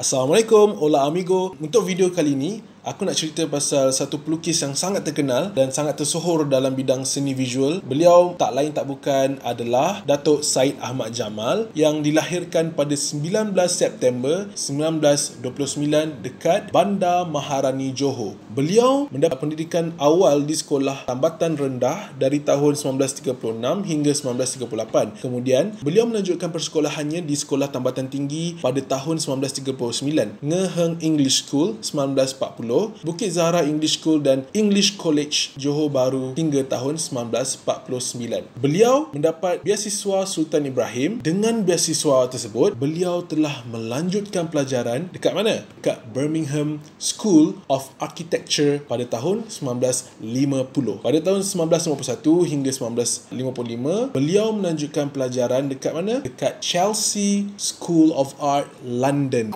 Assalamualaikum, hola amigo. Untuk video kali ini, Aku nak cerita pasal satu pelukis yang sangat terkenal dan sangat tersohor dalam bidang seni visual. Beliau tak lain tak bukan adalah Datuk Said Ahmad Jamal yang dilahirkan pada 19 September 1929 dekat Bandar Maharani Johor. Beliau mendapat pendidikan awal di sekolah tambatan rendah dari tahun 1936 hingga 1938. Kemudian, beliau melanjutkan persekolahannya di sekolah tambatan tinggi pada tahun 1939, Ngeheng English School 1940 Penuh, Bukit Zahra English School dan English College Johor Bahru hingga tahun 1949. Beliau mendapat beasiswa Sultan Ibrahim. Dengan beasiswa tersebut, beliau telah melanjutkan pelajaran dekat mana? Dekat Birmingham School of Architecture pada tahun 1950. Pada tahun 1951 hingga 1955, beliau melanjutkan pelajaran dekat mana? Dekat Chelsea School of Art London.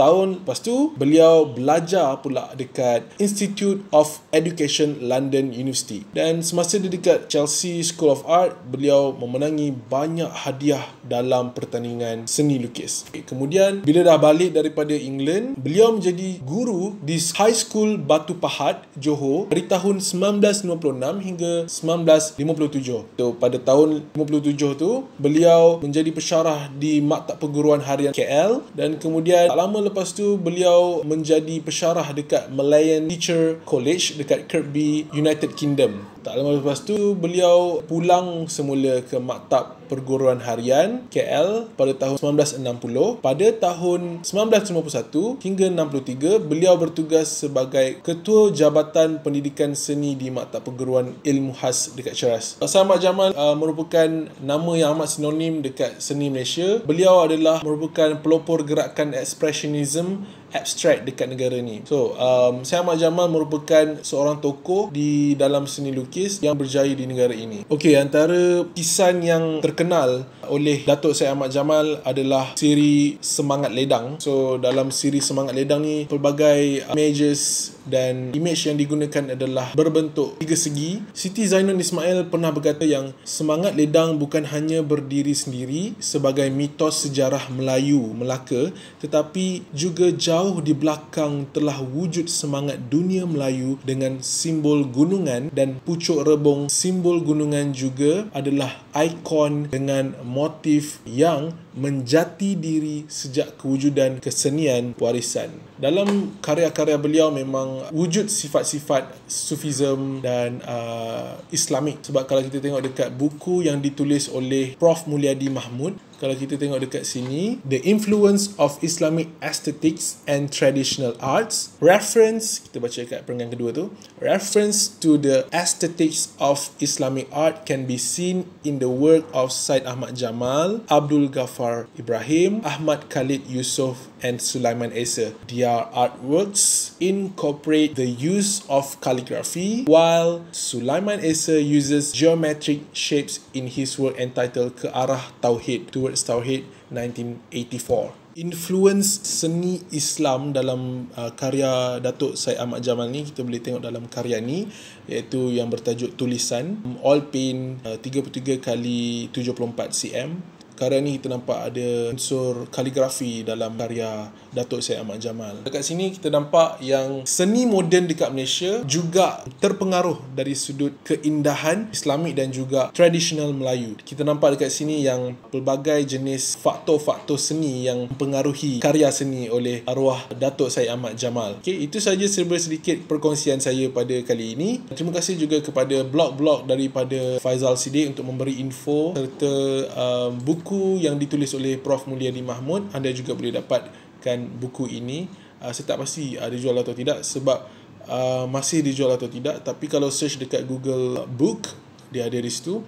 Tahun lepas tu, beliau belajar pula dekat Institute of Education London University dan semasa dia dekat Chelsea School of Art beliau memenangi banyak hadiah dalam pertandingan seni lukis kemudian bila dah balik daripada England beliau menjadi guru di High School Batu Pahat Johor dari tahun 1956 hingga 1957 so, pada tahun 57 tu beliau menjadi pesyarah di Maktab Perguruan Harian KL dan kemudian tak lama lepas tu beliau menjadi pesyarah dekat dekat Malayan Teacher College dekat Kirby United Kingdom. Tak lama lepas tu beliau pulang semula ke maktab Perguruan Harian KL pada tahun 1960. Pada tahun 1951 hingga 63, beliau bertugas sebagai Ketua Jabatan Pendidikan Seni di Maktab Perguruan Ilmu Khas dekat Ceras. Ustaz Ahmad Jamal uh, merupakan nama yang amat sinonim dekat seni Malaysia. Beliau adalah merupakan pelopor gerakan Expressionism Abstrak dekat negara ni. So, um, saya Ahmad Jamal merupakan seorang tokoh di dalam seni lukis yang berjaya di negara ini. Okey, antara kisan yang terkenal canal oleh Datuk Syed Ahmad Jamal adalah siri Semangat Ledang. So dalam siri Semangat Ledang ni pelbagai images dan image yang digunakan adalah berbentuk tiga segi. Siti Zainun Ismail pernah berkata yang Semangat Ledang bukan hanya berdiri sendiri sebagai mitos sejarah Melayu Melaka tetapi juga jauh di belakang telah wujud semangat dunia Melayu dengan simbol gunungan dan pucuk rebung simbol gunungan juga adalah ikon dengan motif Young. menjati diri sejak kewujudan kesenian warisan. Dalam karya-karya beliau memang wujud sifat-sifat sufism dan uh, islamik. Sebab kalau kita tengok dekat buku yang ditulis oleh Prof. Mulyadi Mahmud, kalau kita tengok dekat sini, The Influence of Islamic Aesthetics and Traditional Arts, reference, kita baca dekat perenggan kedua tu, reference to the aesthetics of Islamic art can be seen in the work of Syed Ahmad Jamal, Abdul Ghaffar Jaafar Ibrahim, Ahmad Khalid Yusof and Sulaiman Esa. Their artworks incorporate the use of calligraphy while Sulaiman Esa uses geometric shapes in his work entitled Ke Arah Tauhid, Towards Tauhid 1984. Influence seni Islam dalam uh, karya Datuk Syed Ahmad Jamal ni kita boleh tengok dalam karya ni iaitu yang bertajuk Tulisan All Paint uh, 33 kali 74 cm Karya ni kita nampak ada unsur kaligrafi dalam karya Datuk Syed Ahmad Jamal. Dekat sini kita nampak yang seni moden dekat Malaysia juga terpengaruh dari sudut keindahan Islamik dan juga tradisional Melayu. Kita nampak dekat sini yang pelbagai jenis faktor-faktor seni yang mempengaruhi karya seni oleh arwah Datuk Syed Ahmad Jamal. Okay, itu saja serba sedikit perkongsian saya pada kali ini. Terima kasih juga kepada blog-blog daripada Faizal Sidik untuk memberi info serta um, buku buku yang ditulis oleh Prof. Mulyadi Mahmud anda juga boleh dapatkan buku ini uh, saya tak pasti ada ah, uh, jual atau tidak sebab uh, masih dijual atau tidak tapi kalau search dekat Google Book dia ada di situ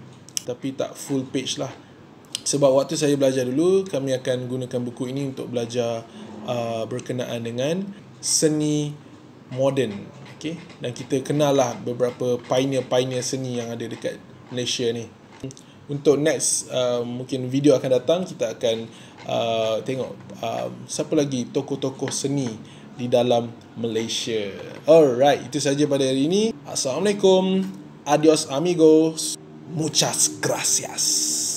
tapi tak full page lah sebab waktu saya belajar dulu kami akan gunakan buku ini untuk belajar uh, berkenaan dengan seni moden okay? dan kita kenal lah beberapa pioneer-pioneer seni yang ada dekat Malaysia ni untuk next uh, mungkin video akan datang kita akan uh, tengok uh, siapa lagi tokoh-tokoh seni di dalam Malaysia. Alright, itu saja pada hari ini. Assalamualaikum. Adios amigos. Muchas gracias.